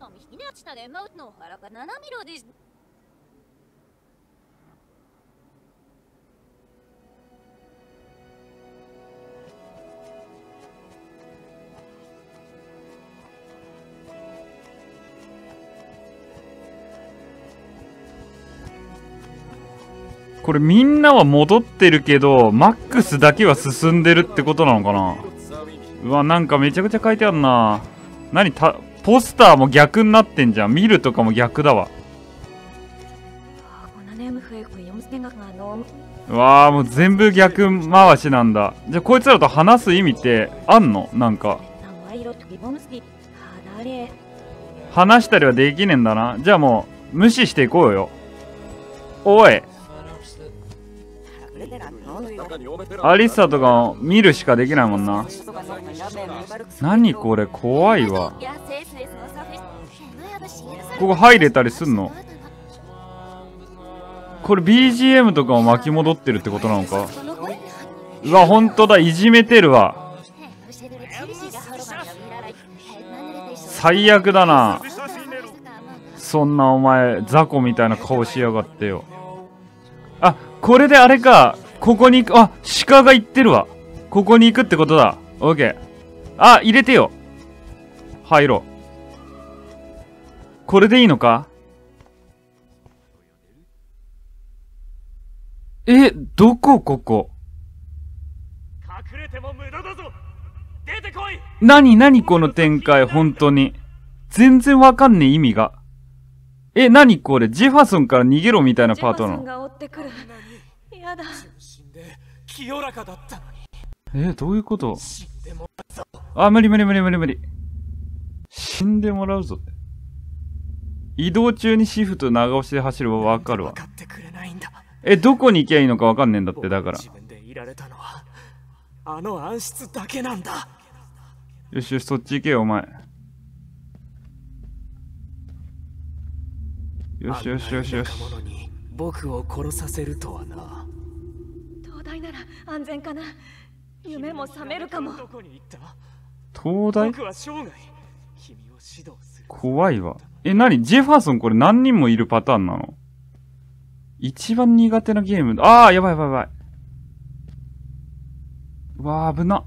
m ich n i m noch, aber a m i o i t これみんなは戻ってるけど、マックスだけは進んでるってことなのかなうわ、なんかめちゃくちゃ書いてあるな。何た、ポスターも逆になってんじゃん見るとかも逆だわわあもう全部逆回しなんだじゃあこいつらと話す意味ってあんのなんか話したりはできねえんだなじゃあもう無視していこうよおいアリサとか見るしかできないもんな何これ怖いわここ入れたりすんのこれ BGM とかも巻き戻ってるってことなのかうわ本当だいじめてるわ最悪だなそんなお前雑魚みたいな顔しやがってよあこれであれかここに行くあ鹿が行ってるわここに行くってことだオッケーあ入れてよ入ろうこれでいいのかえ、どこここ隠れても無駄だぞ出てこい何何この展開、本当に。全然わかんねえ意味が。え、何これジェファソンから逃げろみたいなパートナー。え、どういうことあ、無理無理無理無理無理。死んでもらうぞ移動中にシフト長押しで走るは分かるわえどこに行けばいいのか分かんねえんだってだからよしよしそっち行けよお前よしよしよしよし僕を殺させるとはな東大なら安全かな夢も覚めるかも東大僕は生涯君を指導怖いわ。え、なにジェファーソンこれ何人もいるパターンなの一番苦手なゲーム。ああ、やばいやばいやばい。わあ、危な。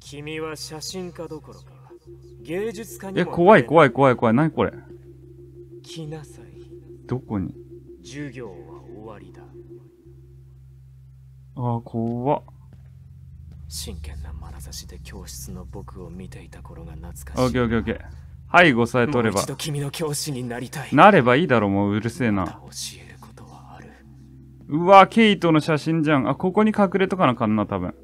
君は写真家どころか。芸術家にえ、怖い怖い怖い怖い。何これ来なさい。どこに授業は終わりだ。ああ、怖っ。真剣な眼差しで教室の僕を見ていた頃が懐かしい。オッケーオッケーオッケー。はいごさえ取ればなればいいだろうもううるせえなうわケイトの写真じゃんあここに隠れとかなかんな多分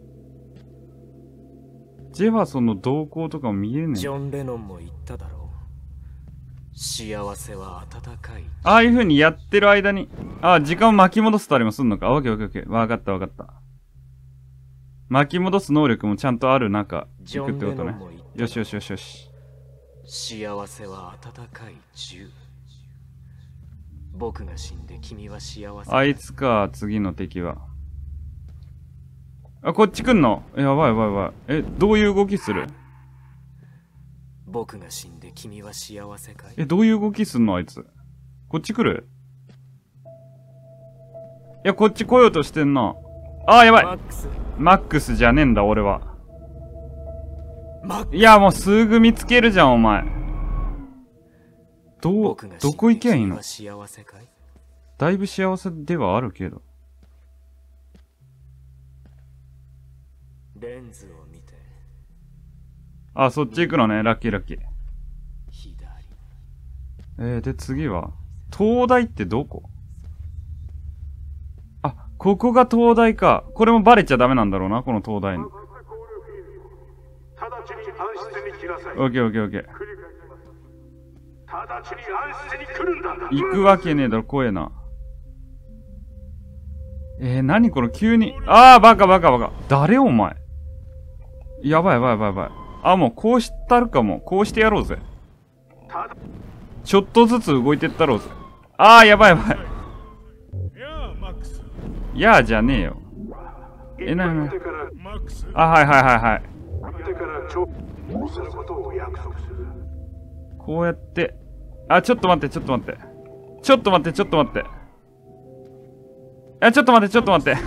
ジェファソンの動向とかも見えねえジョン・レノンも言っただろう幸せは温かいああいう風にやってる間にあ時間を巻き戻すとありもすんのかオッケーオッケーオッケーわかったわかった巻き戻す能力もちゃんとある中行くってことねよしよしよしよし幸せは温かい銃僕が死んで君は幸せあいつか次の敵はあこっち来んのやばいやばいやばいえどういう動きする僕が死んで君は幸せかいえどういう動きすんのあいつこっち来るいやこっち来ようとしてんなあやばいマックスじゃねえんだ俺はいや、もうすぐ見つけるじゃん、お前。どう、どこ行けんいいのだいぶ幸せではあるけど。レンズを見て。あ、そっち行くのね。ラッキーラッキー。えー、で、次は灯台ってどこあ、ここが灯台か。これもバレちゃダメなんだろうな、この灯台の。安室に来なさい。オッケーオッケーオッケー。ちに安室に来るんだ。行くわけねえだろ、怖えな。えー、何この急に。ああ、バカバカバカ。誰お前。やばいやばいやばいやばい。あ、もうこうしたるかも。こうしてやろうぜ。ちょっとずつ動いてったろうぜ。ああ、やばいやばい。やじゃねえよ。え、なにあ、はいはいはいはい。することを約束するこうやってあちょっと待ってちょっと待ってちょっと待ってちょっと待ってあちょっと待ってちょっと待って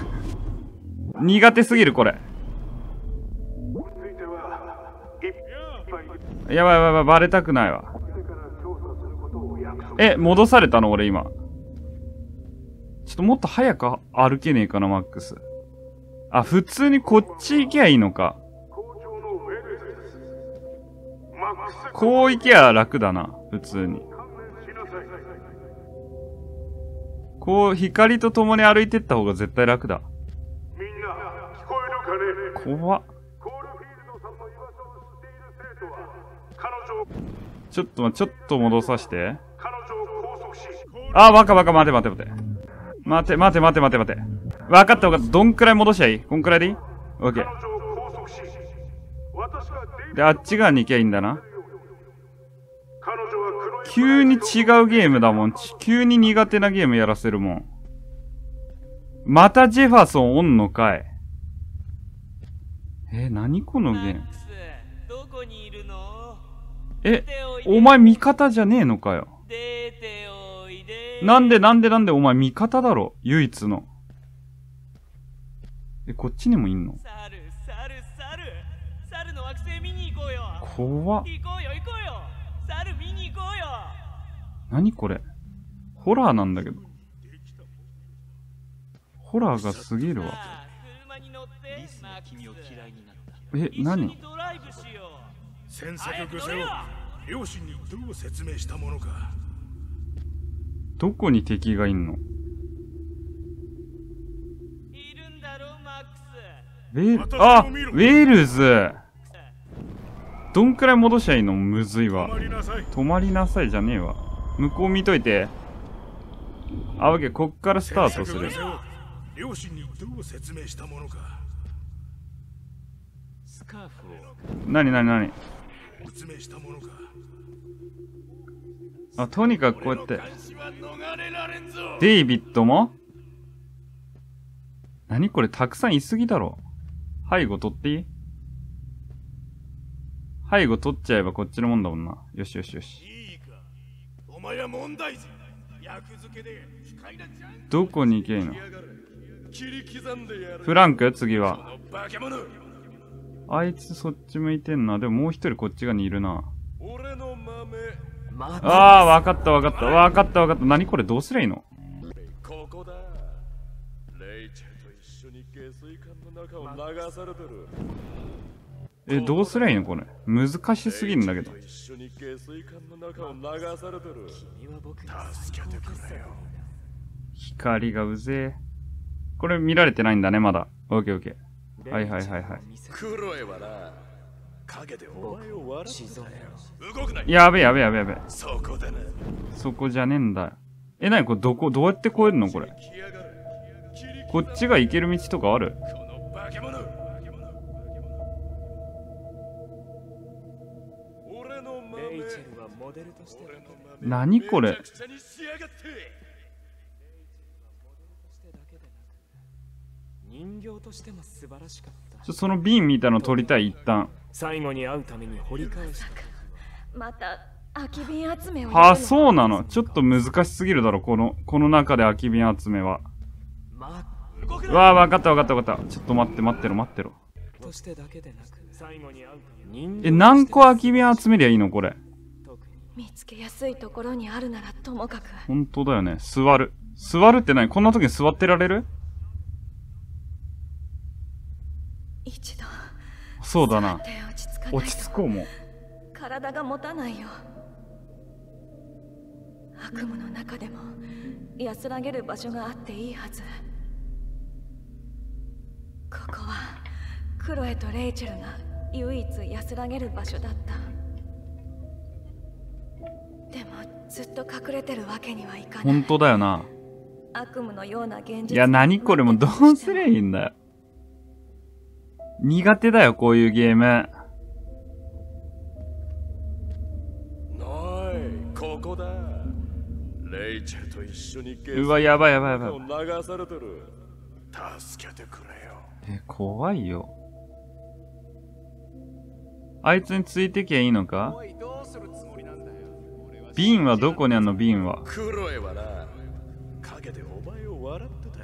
苦手すぎるこれやばいやばいバレたくないわえ戻されたの俺今ちょっともっと早く歩けねえかなマックスあ普通にこっち行けばいいのかこう行けば楽だな、普通に。こう、光と共に歩いてった方が絶対楽だ。こ怖っ。ちょっと、ちょっと戻さして。あ、バカバカ、待て待て待て。待て待て待て待て待て。分かった分かった。どんくらい戻しゃいいこんくらいでいいオッケー。で、あっち側に行きゃいいんだな。急に違うゲームだもん。急に苦手なゲームやらせるもん。またジェファソンおんのかい。え、何このゲームえ、お前味方じゃねえのかよ。なんでなんでなんでお前味方だろ唯一の。え、こっちにもいんの怖っ。こ何これ。ホラーなんだけど。ホラーがすぎるわ。え、何を両親にどう説明したものかどこに敵がいんのいるんだろマックスウェールあウェールズどんくらい戻しゃいいのむずいわ。止まりなさいじゃねえわ。向こう見といて。あ、オッケー、こっからスタートする。両親にどう説明したものかスカーフを。なになになに説明したものかあ、とにかくこうやって。デイビッドも何これたくさんいすぎだろ。背後取っていい背後取っちゃえばこっちのもんだもんな。よしよしよし。どこに行けんのフランク次は。あいつそっち向いてんな。でももう一人こっち側にいるな。ああ、わかったわかったわかったわかった。何これどうすりゃいいのここだ。レイチェルと一緒に下水管の中を流されてる。え、どうすりゃいいのこれ。難しすぎるんだけど。光がうぜえ。これ見られてないんだね、まだ。オッケーオッケー。はいはいはいはい。やべやべやべやべ。そこだな。そこじゃねえんだよ。え、なにこれどこ、どうやって越えるのこれ。こっちが行ける道とかある何これ人形としても素晴らしかったちょその瓶みたの取りたい一旦最後に会うために掘り返したまた空き瓶集めはあそうなのちょっと難しすぎるだろこのこの中で空き瓶集めは、ま、わあ分かった分かった分かったちょっと待って待ってろ待ってろえ何個空き瓶集めりゃいいのこれ見つけやすいところにあるならともかく本当だよね座る座るって何こんな時に座ってられる一度そうだな落ち着こうも体が持たないよ悪夢の中でも安らげる場所があっていいはずここはクロエとレイチェルが唯一安らげる場所だったでもずっと隠れてるわけにはいかない本当だよな悪夢のような現実いや何これもうどうすりゃいいんだよ苦手だよこういうゲームないここだレイチェルと一緒にうわやばいやばいやばい流されてる助けてくれよえ怖いよあいつについてきゃいいのか瓶はどこにあんの瓶は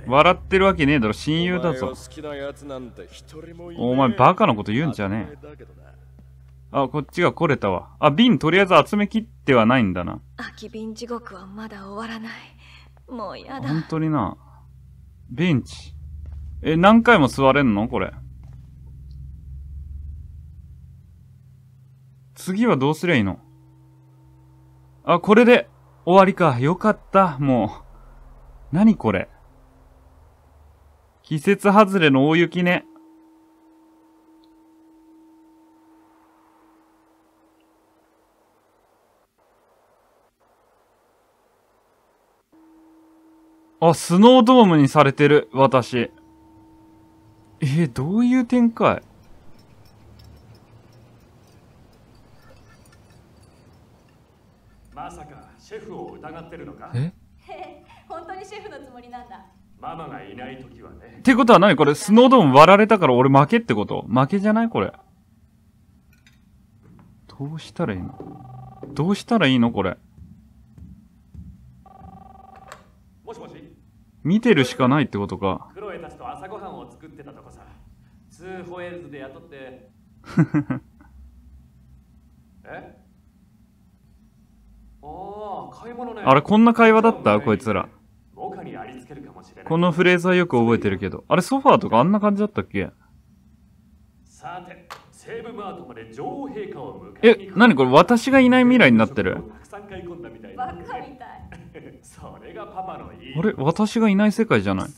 笑ってるわけねえだろ親友だぞお前バカなこと言うんじゃねえあこっちが来れたわあ瓶とりあえず集めきってはないんだな本当になベンチえ何回も座れんのこれ次はどうすりゃいいのあ、これで終わりか。よかった、もう。何これ。季節外れの大雪ね。あ、スノードームにされてる、私。えー、どういう展開まさかシェフを疑ってるのかえ 本当にシェフのつもりなんだママがいない時はねってことは何これスノードーム割られたから俺負けってこと負けじゃないこれどうしたらいいのどうしたらいいのこれもしもし見てるしかないってことかクロエたちと朝ごはんを作ってたとこさツーホエールズで雇って あれ、こんな会話だったこいつら。このフレーズはよく覚えてるけど。あれ、ソファーとかあんな感じだったっけさて、マートまで女王陛下を迎えなにこれ、私がいない未来になってる。あれ、私がいない世界じゃない。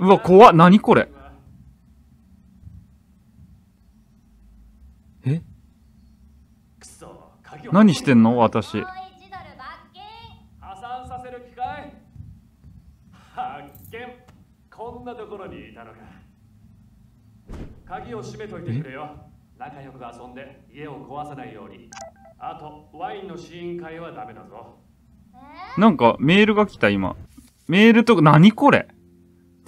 うわ、怖っ。何これ。何してんの私発見こんなところにいたのか鍵を閉めといてくれよ仲良く遊んで家を壊さないようにあとワインの試飲会はダメだぞなんかメールが来た今メールとか何これ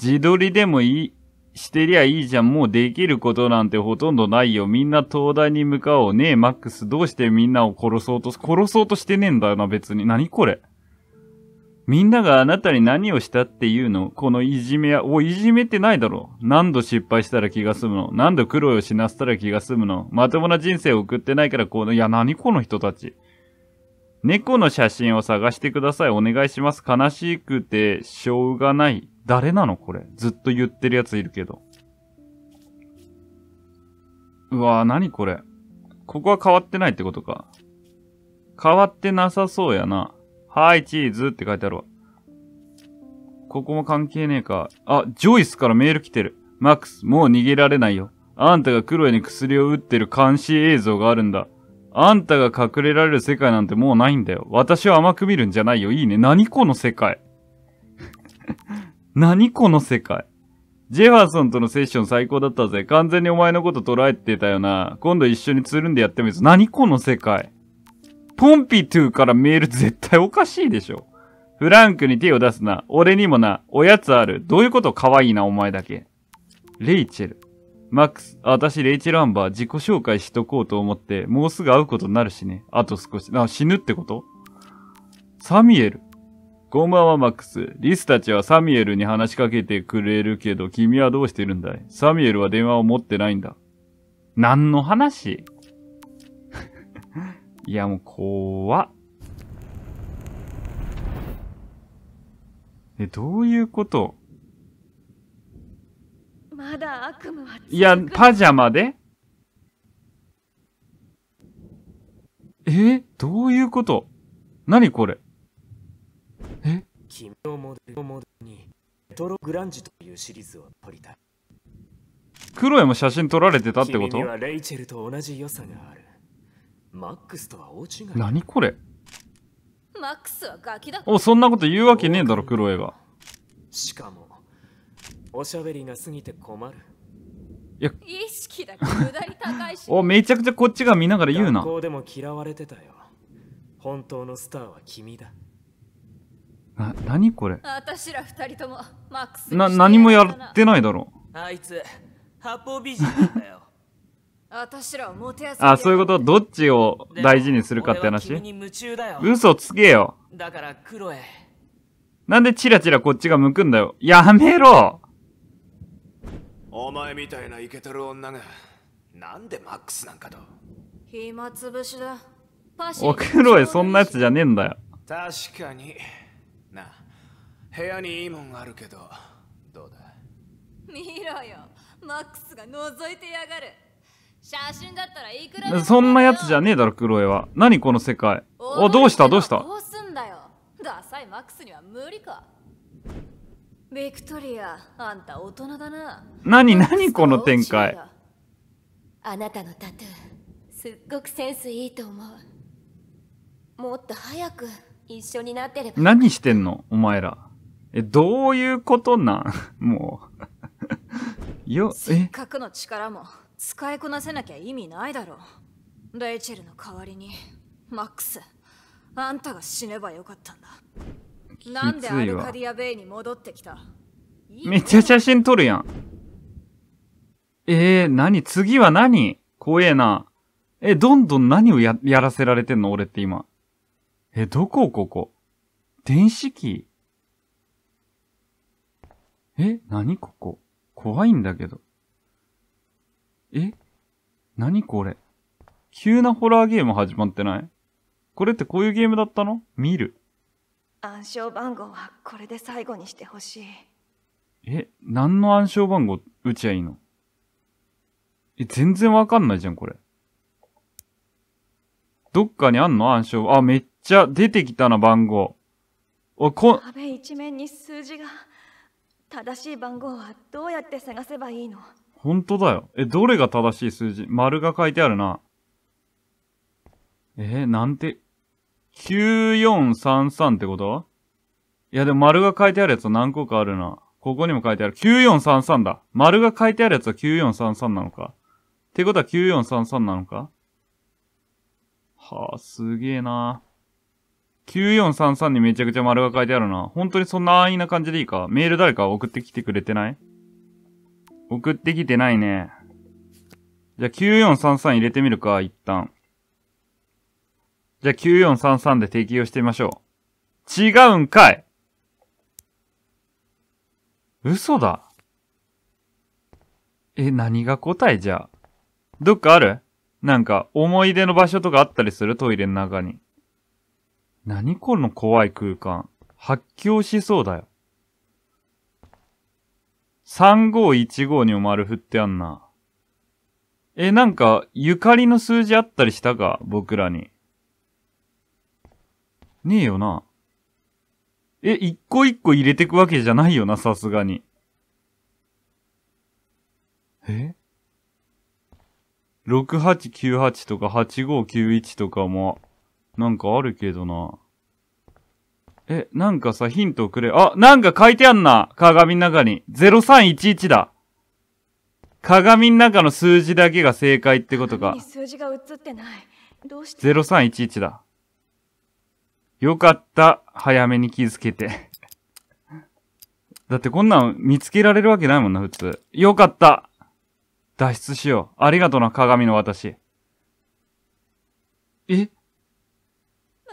自撮りでもいいしてりゃいいじゃん。もうできることなんてほとんどないよ。みんな東大に向かおう。ねえ、マックス。どうしてみんなを殺そうと、殺そうとしてねえんだよな、別に。何これ。みんながあなたに何をしたっていうのこのいじめは、お、いじめってないだろ何度失敗したら気が済むの何度苦労をしなったら気が済むのまともな人生を送ってないからこの、いや、何この人たち。猫の写真を探してください。お願いします。悲しくて、しょうがない。誰なのこれ。ずっと言ってるやついるけど。うわぁ、何これ。ここは変わってないってことか。変わってなさそうやな。はい、チーズって書いてあるわ。ここも関係ねえか。あ、ジョイスからメール来てる。マックス、もう逃げられないよ。あんたがクロエに薬を打ってる監視映像があるんだ。あんたが隠れられる世界なんてもうないんだよ。私は甘く見るんじゃないよ。いいね。何この世界。何この世界。ジェファーソンとのセッション最高だったぜ。完全にお前のこと捉えてたよな。今度一緒につるんでやってみるぞ。何この世界。ポンピトゥーからメール絶対おかしいでしょ。フランクに手を出すな。俺にもな。おやつある。どういうこと可愛いな、お前だけ。レイチェル。マックス、私、レイチェル・アンバー、自己紹介しとこうと思って、もうすぐ会うことになるしね。あと少し。あ、死ぬってことサミエル。こんばんは、マックス。リスたちはサミエルに話しかけてくれるけど、君はどうしてるんだいサミエルは電話を持ってないんだ。何の話 いや、もう、怖っ。え、どういうことまだ悪夢はいや、パジャマでえどういうこと何これ君のモデルモデルにレトログランジというシリーズを撮りたいクロエも写真撮られてたってこと君はレイチェルと同じ良さがあるマックスとは大違い何これマックスはガキだおそんなこと言うわけねえだろクロエがしかもおしゃべりが過ぎて困るいや意識だけ無駄に高いしおめちゃくちゃこっちが見ながら言うな学校でも嫌われてたよ本当のスターは君だな、何これ私ら二人ともマックスな、何もやってないだろあいつ、発方美人だよ。私らてあそういうことどっちを大事にするかって話嘘つけよ。だからクロエ。なんでチラチラこっちが向くんだよ。やめろお前みたいなイケてる女が、なんでマックスなんかと。暇つぶしだ。お、クロエ、そんなやつじゃねえんだよ。確かに。部屋にいいもんあるけどどうだ見ろよマックスが覗いてやがる写真だったらいくらそんなやつじゃねえだろクロエは何この世界おどうしたどうしたどうすんだよダサいマックスには無理かビクトリアあんた大人だな何何この展開あなたのタトゥーすっごくセンスいいと思うもっと早く一緒になってれば何してんのお前らえ、どういうことなん もう よ、えせっかくの力も使いこなせなきゃ意味ないだろう。レイチェルの代わりに、マックス、あんたが死ねばよかったんだ。なんでアルカディアベイに戻ってきためっちゃ写真撮るやん。えー、何次は何怖えな。え、どんどん何をや、やらせられてんの俺って今。え、どこここ電子機え何ここ怖いんだけど。え何これ急なホラーゲーム始まってないこれってこういうゲームだったの見る。暗証番号はこれで最後にしてほしい。え、何の暗証番号打ちゃいいのえ、全然わかんないじゃん、これ。どっかにあんの暗証。あ、めっちゃ出てきたな、番号。お、こ、壁一面に数字が。正しい番号はどうやって探せばいいの本当だよ。え、どれが正しい数字丸が書いてあるな。えー、なんて、9433ってこといや、でも丸が書いてあるやつは何個かあるな。ここにも書いてある。9433だ。丸が書いてあるやつは9433なのか。ってことは9433なのかはあ、すげえなぁ。9433にめちゃくちゃ丸が書いてあるな。本当にそんな安易な感じでいいかメール誰か送ってきてくれてない送ってきてないね。じゃあ9433入れてみるか、一旦。じゃあ9433で適用してみましょう。違うんかい嘘だ。え、何が答えじゃあ。どっかあるなんか、思い出の場所とかあったりするトイレの中に。何この怖い空間。発狂しそうだよ。3515にも丸振ってあんな。え、なんか、ゆかりの数字あったりしたか僕らに。ねえよな。え、一個一個入れてくわけじゃないよな、さすがに。え ?6898 とか8591とかもなんかあるけどな。え、なんかさ、ヒントくれ。あ、なんか書いてあんな鏡の中に。0311だ。鏡の中の数字だけが正解ってことか。?0311 だ。よかった。早めに気づけて だってこんなん見つけられるわけないもんな、普通。よかった。脱出しよう。ありがとな、鏡の私。え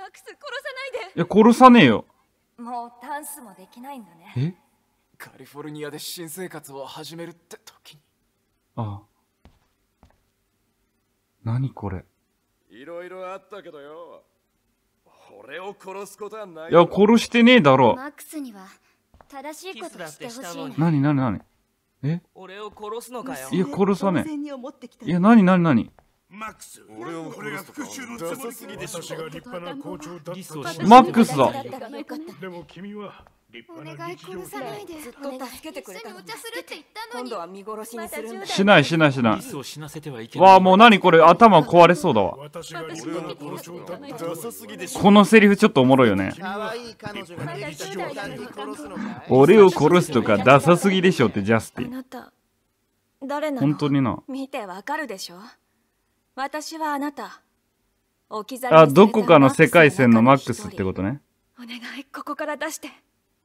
ックス殺さないでいや殺さねえよもうダンスもできないんだねえカリフォルニアで新生活を始めるって時にああ何これいろいろあったけどよ俺を殺すことはないいや殺してねえだろマックスには正しいことしてほしい何何何え俺を殺すのかよいや殺さねえいや何何何マックス俺をこれが復讐のつもりで私が立派な校長だったマックスだでも君は立な理事長ずっと助けてくれたのに今度は見殺しにするしないしないしないリスを死なせてはいけないわあもう何これ頭壊れそうだわ私がダサすぎでしょこのセリフちょっとおもろいよね俺を殺すとかダサすぎでしょってジャスティ本当にな見てわかるでしょ私はあなた置き去りあどこかの世界線のマックスってことねお願いここから出して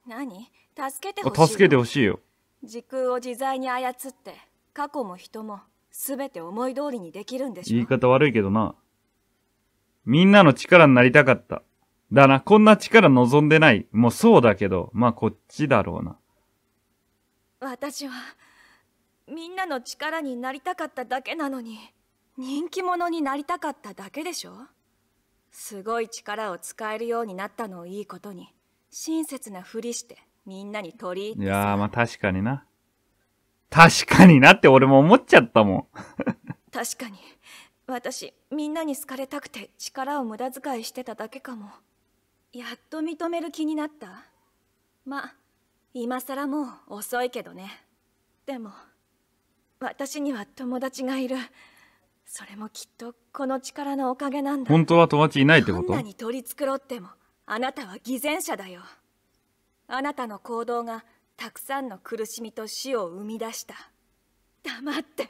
何助けてほしい助けてほしいよ時空を自在に操って過去も人もすべて思い通りにできるんでしょ言い方悪いけどなみんなの力になりたかっただなこんな力望んでないもうそうだけどまあこっちだろうな私はみんなの力になりたかっただけなのに人気者になりたかっただけでしょすごい力を使えるようになったのをいいことに親切なふりしてみんなに取り入れていやまあ確かにな確かになって俺も思っちゃったもん確かに私みんなに好かれたくて力を無駄遣いしてただけかもやっと認める気になったまあ今更もう遅いけどねでも私には友達がいるそれもきっとこの力のおかげなんだ本当は友達いないってことどんなに取り繕ってもあなたは偽善者だよあなたの行動がたくさんの苦しみと死を生み出した黙って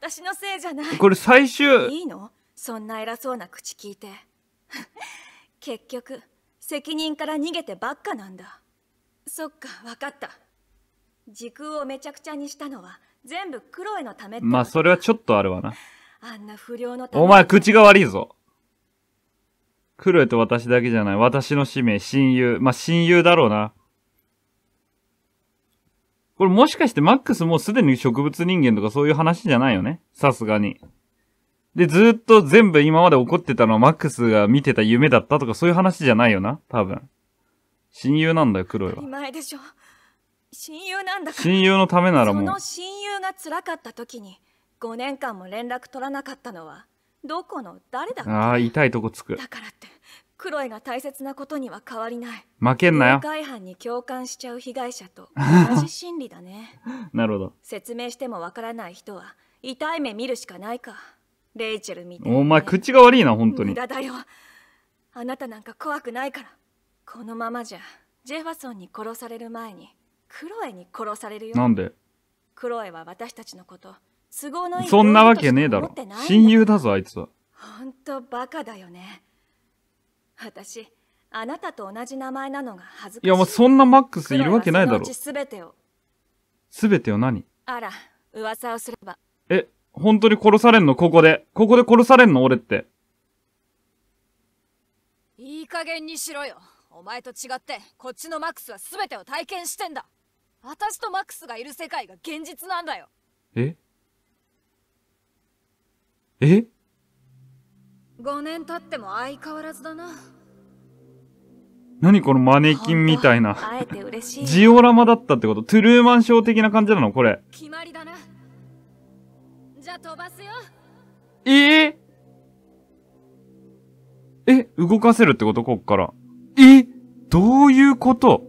私のせいじゃないこれ最終いいのそんな偉そうな口聞いて 結局責任から逃げてばっかなんだそっか分かった時空をめちゃくちゃにしたのは全部クロエのためまあそれはちょっとあるわなあんな不良のお前、口が悪いぞ。クロエと私だけじゃない。私の使命、親友。まあ、親友だろうな。これもしかしてマックスもうすでに植物人間とかそういう話じゃないよね。さすがに。で、ずっと全部今まで起こってたのはマックスが見てた夢だったとかそういう話じゃないよな。多分。親友なんだよ、クロエは。前でしょ。親友なんだ親友のためならもう。その親友が辛かった時に。5年間も連絡取らなかったのはどこの誰だああ痛いとこつくだからってクロエが大切なことには変わりない負けんなよ外犯に共感しちゃう被害者と同じ 心理だねなるほど説明してもわからない人は痛い目見るしかないかレイチェルみたい、ね、お前口が悪いな本当に無駄だよあなたなんか怖くないからこのままじゃジェファソンに殺される前にクロエに殺されるよなんでクロエは私たちのこと都合のいいそんなわけねえだろ親友だぞあいつは本当バカだよね私あなたと同じ名前なのが恥ずかしいいやもうそんなマックスいるわけないだろすべてをすべてを何あら噂をすればえ本当に殺されんのここでここで殺されんの俺っていい加減にしろよお前と違ってこっちのマックスはすべてを体験してんだ私とマックスがいる世界が現実なんだよええ五年経っても相変わらずだな。何このマネキンみたいな。ジオラマだったってことトゥルーマンショー的な感じなのこれ。決まりだな。じゃあ飛ばすよ。えー、え動かせるってことこっから。えどういうこと